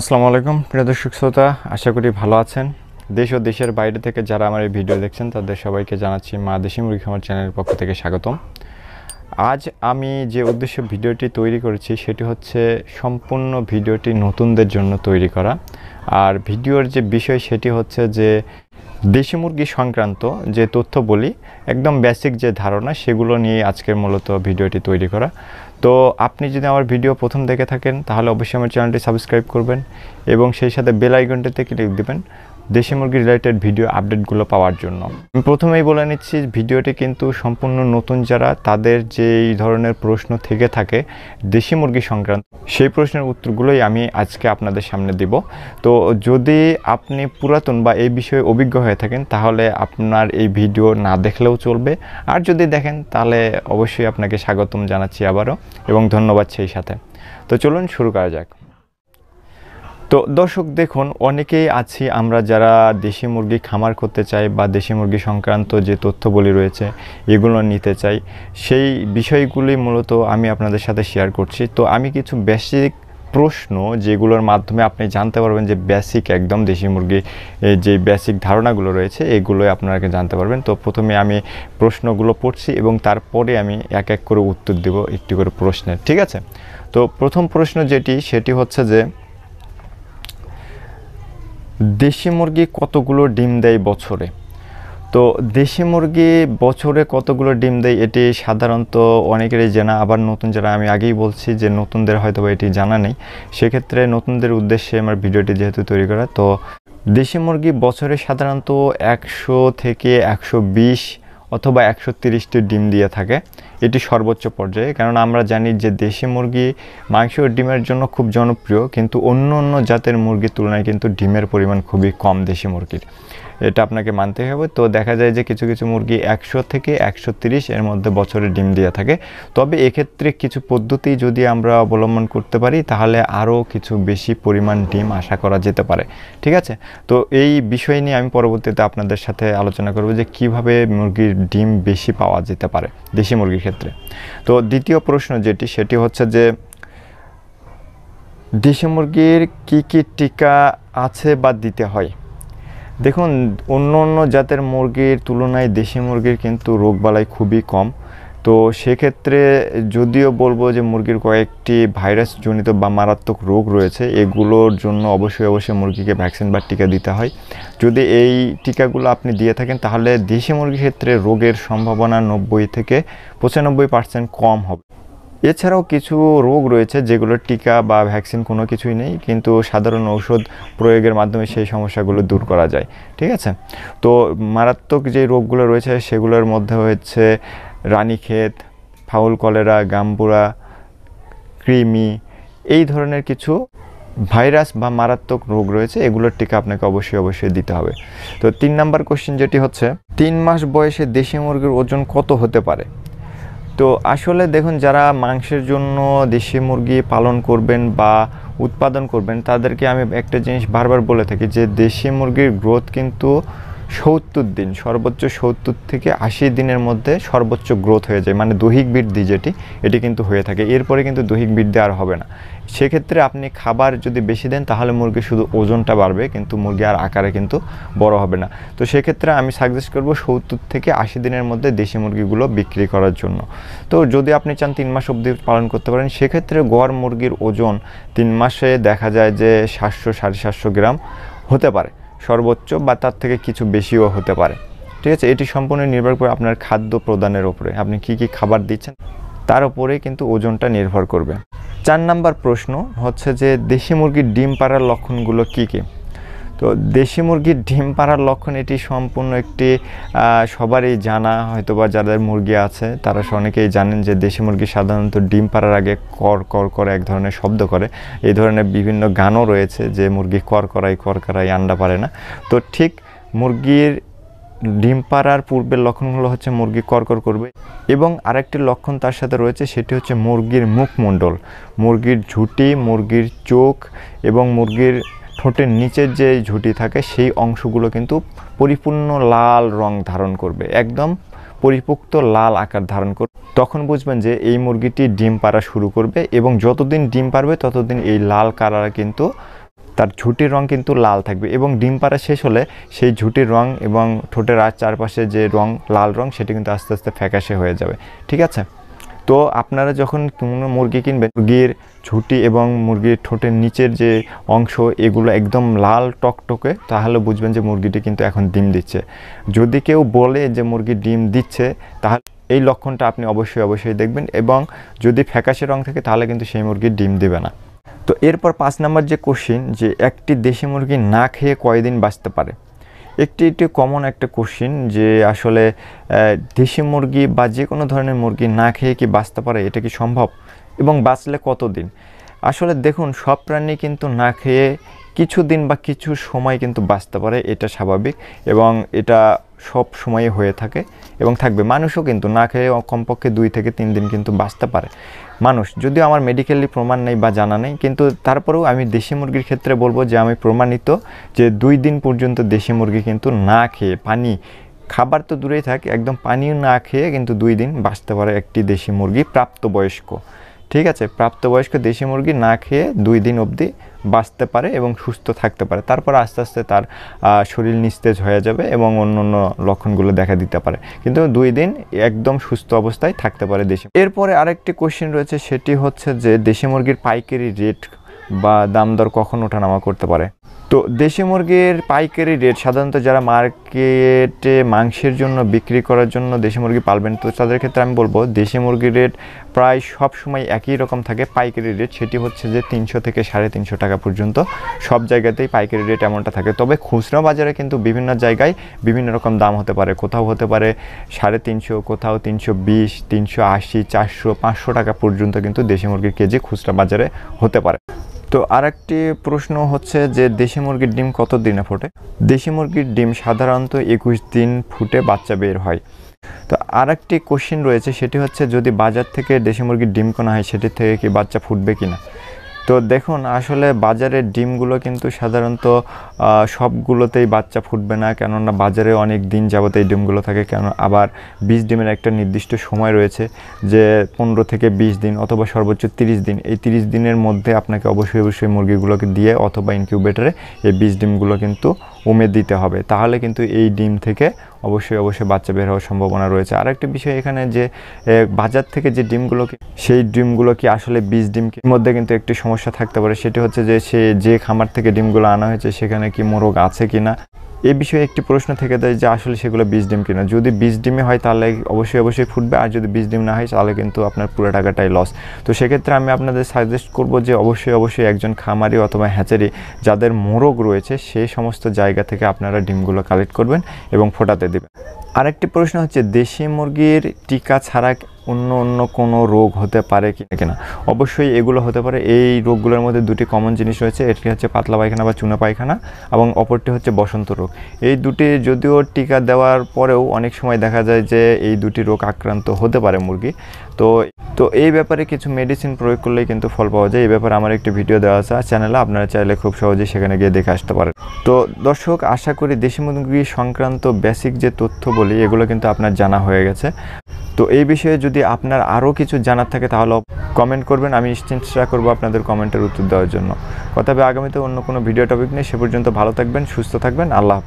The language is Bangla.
আসসালামু আলাইকুম প্রিয় দর্শক শ্রোতা আশা করি ভালো আছেন দেশ ও দেশের বাইরে থেকে যারা আমার এই ভিডিও দেখছেন তাদের সবাইকে জানাচ্ছি মা দেশি মুরগি খামার চ্যানেলের পক্ষ থেকে স্বাগতম আজ আমি যে উদ্দেশ্য ভিডিওটি তৈরি করেছি সেটি হচ্ছে সম্পূর্ণ ভিডিওটি নতুনদের জন্য তৈরি করা আর ভিডিওর যে বিষয় সেটি হচ্ছে যে দেশি মুরগি সংক্রান্ত যে তথ্য বলি একদম বেসিক যে ধারণা সেগুলো নিয়ে আজকের মূলত ভিডিওটি তৈরি করা তো আপনি যদি আমার ভিডিও প্রথম দেখে থাকেন তাহলে অবশ্যই আমার চ্যানেলটি সাবস্ক্রাইব করবেন এবং সেই সাথে বেল আইকনটিতে ক্লিক দেবেন দেশি মুরগি রিলেটেড ভিডিও আপডেটগুলো পাওয়ার জন্য আমি প্রথমেই বলে নিচ্ছি ভিডিওটি কিন্তু সম্পূর্ণ নতুন যারা তাদের যে এই ধরনের প্রশ্ন থেকে থাকে দেশি মুরগি সংক্রান্ত সেই প্রশ্নের উত্তরগুলোই আমি আজকে আপনাদের সামনে দিব তো যদি আপনি পুরাতন বা এই বিষয়ে অভিজ্ঞ হয়ে থাকেন তাহলে আপনার এই ভিডিও না দেখলেও চলবে আর যদি দেখেন তাহলে অবশ্যই আপনাকে স্বাগতম জানাচ্ছি আবারও এবং ধন্যবাদ সেই সাথে তো চলুন শুরু করা যাক তো দর্শক দেখুন অনেকেই আছি আমরা যারা দেশি মুরগি খামার করতে চাই বা দেশি মুরগি সংক্রান্ত যে তথ্যগুলি রয়েছে এগুলো নিতে চাই সেই বিষয়গুলি মূলত আমি আপনাদের সাথে শেয়ার করছি তো আমি কিছু বেসিক প্রশ্ন যেগুলোর মাধ্যমে আপনি জানতে পারবেন যে বেসিক একদম দেশি মুরগি যে বেসিক ধারণাগুলো রয়েছে এগুলোই আপনাকে জানতে পারবেন তো প্রথমে আমি প্রশ্নগুলো পড়ছি এবং তারপরে আমি এক এক করে উত্তর দেব একটি করে প্রশ্নের ঠিক আছে তো প্রথম প্রশ্ন যেটি সেটি হচ্ছে যে দেশি মুরগি কতগুলো ডিম দেয় বছরে তো দেশি মুরগি বছরে কতগুলো ডিম দেয় এটি সাধারণত অনেকেরই জানা আবার নতুন যারা আমি আগেই বলছি যে নতুনদের হয়তো এটি জানা নেই সেক্ষেত্রে নতুনদের উদ্দেশ্যে আমার ভিডিওটি যেহেতু তৈরি করা তো দেশি মুরগি বছরে সাধারণত একশো থেকে একশো বিশ অথবা একশো তিরিশটি ডিম দিয়ে থাকে এটি সর্বোচ্চ পর্যায়ে কারণ আমরা জানি যে দেশি মুরগি মাংস ডিমের জন্য খুব জনপ্রিয় কিন্তু অন্য অন্য জাতের মুরগির তুলনায় কিন্তু ডিমের পরিমাণ খুবই কম দেশি মুরগির এটা আপনাকে মানতে হবে তো দেখা যায় যে কিছু কিছু মুরগি একশো থেকে একশো এর মধ্যে বছরে ডিম দিয়ে থাকে তবে এক্ষেত্রে কিছু পদ্ধতি যদি আমরা অবলম্বন করতে পারি তাহলে আরও কিছু বেশি পরিমাণ ডিম আশা করা যেতে পারে ঠিক আছে তো এই বিষয় নিয়ে আমি পরবর্তীতে আপনাদের সাথে আলোচনা করব যে কিভাবে মুরগির ডিম বেশি পাওয়া যেতে পারে দেশি মুরগির ক্ষেত্রে তো দ্বিতীয় প্রশ্ন যেটি সেটি হচ্ছে যে দেশি মুরগির কী কী টিকা আছে বা দিতে হয় দেখুন অন্য অন্য জাতের মুরগির তুলনায় দেশি মুরগির কিন্তু রোগবালাই খুবই কম তো সেক্ষেত্রে যদিও বলবো যে মুরগির কয়েকটি ভাইরাসজনিত বা মারাত্মক রোগ রয়েছে এগুলোর জন্য অবশ্যই অবশ্যই মুরগিকে ভ্যাকসিন বা টিকা দিতে হয় যদি এই টিকাগুলো আপনি দিয়ে থাকেন তাহলে দেশি মুরগির ক্ষেত্রে রোগের সম্ভাবনা নব্বই থেকে পঁচানব্বই পার্সেন্ট কম হবে এছাড়াও কিছু রোগ রয়েছে যেগুলোর টিকা বা ভ্যাকসিন কোনো কিছুই নেই কিন্তু সাধারণ ঔষধ প্রয়োগের মাধ্যমে সেই সমস্যাগুলো দূর করা যায় ঠিক আছে তো মারাত্মক যে রোগগুলো রয়েছে সেগুলোর মধ্যে হচ্ছে রানীক্ষেত ফাউল কলেরা গাম্বুরা কৃমি এই ধরনের কিছু ভাইরাস বা মারাত্মক রোগ রয়েছে এগুলোর টিকা আপনাকে অবশ্যই অবশ্যই দিতে হবে তো তিন নাম্বার কোশ্চেন যেটি হচ্ছে তিন মাস বয়সে দেশি মুরগির ওজন কত হতে পারে তো আসলে দেখুন যারা মাংসের জন্য দেশি মুরগি পালন করবেন বা উৎপাদন করবেন তাদেরকে আমি একটা জিনিস বারবার বলে থাকি যে দেশি মুরগির গ্রোথ কিন্তু সত্তর দিন সর্বোচ্চ সত্তর থেকে আশি দিনের মধ্যে সর্বোচ্চ গ্রোথ হয়ে যায় মানে দৈহিক বৃদ্ধি যেটি এটি কিন্তু হয়ে থাকে এরপরে কিন্তু দৈহিক বৃদ্ধি আর হবে না সেক্ষেত্রে আপনি খাবার যদি বেশি দেন তাহলে মুরগি শুধু ওজনটা বাড়বে কিন্তু মুরগি আর আকারে কিন্তু বড় হবে না তো সেক্ষেত্রে আমি সাজেস্ট করব সত্তর থেকে আশি দিনের মধ্যে দেশি মুরগিগুলো বিক্রি করার জন্য তো যদি আপনি চান তিন মাস অবধি পালন করতে পারেন সেক্ষেত্রে গড় মুরগির ওজন তিন মাসে দেখা যায় যে সাতশো সাড়ে সাতশো গ্রাম হতে পারে সর্বোচ্চ বা তার থেকে কিছু বেশিও হতে পারে ঠিক আছে এটি সম্পূর্ণ নির্ভর করে আপনার খাদ্য প্রদানের ওপরে আপনি কি কি খাবার দিচ্ছেন তার উপরে কিন্তু ওজনটা নির্ভর করবে চার নাম্বার প্রশ্ন হচ্ছে যে দেশি মুরগির ডিম পাড়ার লক্ষণগুলো কী কী তো দেশি মুরগির ডিম পাড়ার লক্ষণ এটি সম্পূর্ণ একটি সবারই জানা হয়তো বা যাদের মুরগি আছে তারা অনেকেই জানেন যে দেশি মুরগি সাধারণত ডিম পাড়ার আগে কর কর করে এক ধরনের শব্দ করে এই ধরনের বিভিন্ন গানও রয়েছে যে মুরগি কর করাই কর করাই আন্ডা পারে না তো ঠিক মুরগির ডিম পাড়ার পূর্বের লক্ষণগুলো হচ্ছে মুরগি করকর করবে এবং আরেকটি লক্ষণ তার সাথে রয়েছে সেটি হচ্ছে মুরগির মুখমণ্ডল মুরগির ঝুঁটি মুরগির চোখ এবং মুরগির ঠোঁটের নিচের যে ঝুঁটি থাকে সেই অংশগুলো কিন্তু পরিপূর্ণ লাল রং ধারণ করবে একদম পরিপোক্ত লাল আকার ধারণ করবে তখন বুঝবেন যে এই মুরগিটি ডিম পাড়া শুরু করবে এবং যতদিন ডিম পারবে ততদিন এই লাল কালার কিন্তু তার ঝুঁটির রং কিন্তু লাল থাকবে এবং ডিম পাড়া শেষ হলে সেই ঝুঁটির রং এবং ঠোঁটের আর চারপাশে যে রং লাল রং সেটি কিন্তু আস্তে আস্তে ফ্যাকাশে হয়ে যাবে ঠিক আছে তো আপনারা যখন কোনো মুরগি কিনবেন মুরগির ঝুঁটি এবং মুরগির ঠোঁটের নিচের যে অংশ এগুলো একদম লাল টকটকে তাহলে বুঝবেন যে মুরগিটি কিন্তু এখন ডিম দিচ্ছে যদি কেউ বলে যে মুরগি ডিম দিচ্ছে তাহলে এই লক্ষণটা আপনি অবশ্যই অবশ্যই দেখবেন এবং যদি ফ্যাকাশে রং থাকে তাহলে কিন্তু সেই মুরগি ডিম দেবে না তো এরপর পাঁচ নাম্বার যে কোশ্চিন যে একটি দেশি মুরগি না খেয়ে কয়দিন বাঁচতে পারে একটি একটি কমন একটা কোশ্চিন যে আসলে দেশি মুরগি বা যে কোনো ধরনের মুরগি না খেয়ে কি বাঁচতে পারে এটা কি সম্ভব এবং বাঁচলে কতদিন আসলে দেখুন সব প্রাণী কিন্তু না খেয়ে কিছু দিন বা কিছু সময় কিন্তু বাঁচতে পারে এটা স্বাভাবিক এবং এটা সব সময়ে হয়ে থাকে এবং থাকবে মানুষও কিন্তু না খেয়ে কমপক্ষে দুই থেকে তিন দিন কিন্তু বাঁচতে পারে মানুষ যদিও আমার মেডিকেলি প্রমাণ নেই বা জানা নেই কিন্তু তারপরেও আমি দেশি মুরগির ক্ষেত্রে বলবো যে আমি প্রমাণিত যে দুই দিন পর্যন্ত দেশি মুরগি কিন্তু না খেয়ে পানি খাবার তো দূরেই থাকে একদম পানিও না খেয়ে কিন্তু দুই দিন বাঁচতে পারে একটি দেশি মুরগি প্রাপ্তবয়স্ক ঠিক আছে প্রাপ্তবয়স্ক দেশি মুরগি না খেয়ে দুই দিন অবধি বাঁচতে পারে এবং সুস্থ থাকতে পারে তারপর আস্তে আস্তে তার শরীর নিস্তেজ হয়ে যাবে এবং অন্য অন্য লক্ষণগুলো দেখা দিতে পারে কিন্তু দুই দিন একদম সুস্থ অবস্থায় থাকতে পারে দেশি এরপরে আরেকটি কোশ্চেন রয়েছে সেটি হচ্ছে যে দেশি মুরগির পাইকারি রেট বা দাম দর কখন ওঠানামা করতে পারে তো দেশি মুরগির পাইকারি রেট সাধারণত যারা মার্কেটে মাংসের জন্য বিক্রি করার জন্য দেশি মুরগি পালবেন তো তাদের ক্ষেত্রে আমি বলবো দেশি মুরগির রেট প্রায় সব সময় একই রকম থাকে পাইকারি রেট সেটি হচ্ছে যে তিনশো থেকে সাড়ে তিনশো টাকা পর্যন্ত সব জায়গাতেই পাইকারি রেট এমনটা থাকে তবে খুচরা বাজারে কিন্তু বিভিন্ন জায়গায় বিভিন্ন রকম দাম হতে পারে কোথাও হতে পারে সাড়ে তিনশো কোথাও তিনশো বিশ তিনশো আশি চারশো পাঁচশো টাকা পর্যন্ত কিন্তু দেশি মুরগির কেজি খুচরা বাজারে হতে পারে তো আরেকটি প্রশ্ন হচ্ছে যে দেশি মুরগির ডিম কত দিনে ফোটে দেশি মুরগির ডিম সাধারণত একুশ দিন ফুটে বাচ্চা বের হয় তো আর একটি কোশ্চেন রয়েছে সেটি হচ্ছে যদি বাজার থেকে দেশি মুরগির ডিম কেনা হয় সেটি থেকে কি বাচ্চা ফুটবে কিনা না তো দেখুন আসলে বাজারের ডিমগুলো কিন্তু সাধারণত সবগুলোতেই বাচ্চা ফুটবে না কেননা বাজারে অনেক দিন যাবত এই ডিমগুলো থাকে কেন আবার বিশ ডিমের একটা নির্দিষ্ট সময় রয়েছে যে পনেরো থেকে বিশ দিন অথবা সর্বোচ্চ তিরিশ দিন এই তিরিশ দিনের মধ্যে আপনাকে অবশ্যই অবশ্যই মুরগিগুলোকে দিয়ে অথবা ইনকিউবেটারে এই বিশ ডিমগুলো কিন্তু উমে দিতে হবে তাহলে কিন্তু এই ডিম থেকে অবশ্যই অবশ্যই বাচ্চা বের হওয়ার সম্ভাবনা রয়েছে আর একটা বিষয় এখানে যে বাজার থেকে যে ডিমগুলো সেই ডিমগুলো কি আসলে বীজ ডিম মধ্যে কিন্তু একটি সমস্যা থাকতে পারে সেটি হচ্ছে যে সে যে খামার থেকে ডিমগুলো আনা হয়েছে সেখানে কি মোরগ আছে কি না এ বিষয়ে একটি প্রশ্ন থেকে দেয় যে আসলে সেগুলো বীজ ডিম কিনা যদি বীজ ডিমে হয় তাহলে অবশ্যই অবশ্যই ফুটবে আর যদি বীজ ডিম না হয় তাহলে কিন্তু আপনার পুরো টাকাটাই লস তো সেক্ষেত্রে আমি আপনাদের সাজেস্ট করব যে অবশ্যই অবশ্যই একজন খামারি অথবা হ্যাচারি যাদের মোরগ রয়েছে সেই সমস্ত জায়গা থেকে আপনারা ডিমগুলো কালেক্ট করবেন এবং ফোটাতে দেবেন আরেকটি প্রশ্ন হচ্ছে দেশি মুরগির টিকা ছাড়া অন্য অন্য কোনো রোগ হতে পারে কি কিনা অবশ্যই এগুলো হতে পারে এই রোগগুলোর মধ্যে দুটি কমন জিনিস রয়েছে এটি হচ্ছে পাতলা পায়খানা বা চুনা পায়খানা এবং অপরটি হচ্ছে বসন্ত রোগ এই দুটি যদিও টিকা দেওয়ার পরেও অনেক সময় দেখা যায় যে এই দুটি রোগ আক্রান্ত হতে পারে মুরগি তো তো এই ব্যাপারে কিছু মেডিসিন প্রয়োগ করলেই কিন্তু ফল পাওয়া যায় এই ব্যাপারে আমার একটি ভিডিও দেওয়া আছে চ্যানেলে আপনারা চাইলে খুব সহজেই সেখানে গিয়ে দেখে আসতে পারেন তো দর্শক আশা করি দেশি মুরগি সংক্রান্ত বেসিক যে তথ্য বলি এগুলো কিন্তু আপনার জানা হয়ে গেছে তো এই বিষয়ে যদি আপনার আরও কিছু জানার থাকে তাহলে কমেন্ট করবেন আমি চেষ্টা করবো আপনাদের কমেন্টের উত্তর দেওয়ার জন্য কথা হবে আগামীতে অন্য কোনো ভিডিও টপিক নেই সে পর্যন্ত ভালো থাকবেন সুস্থ থাকবেন আল্লাহ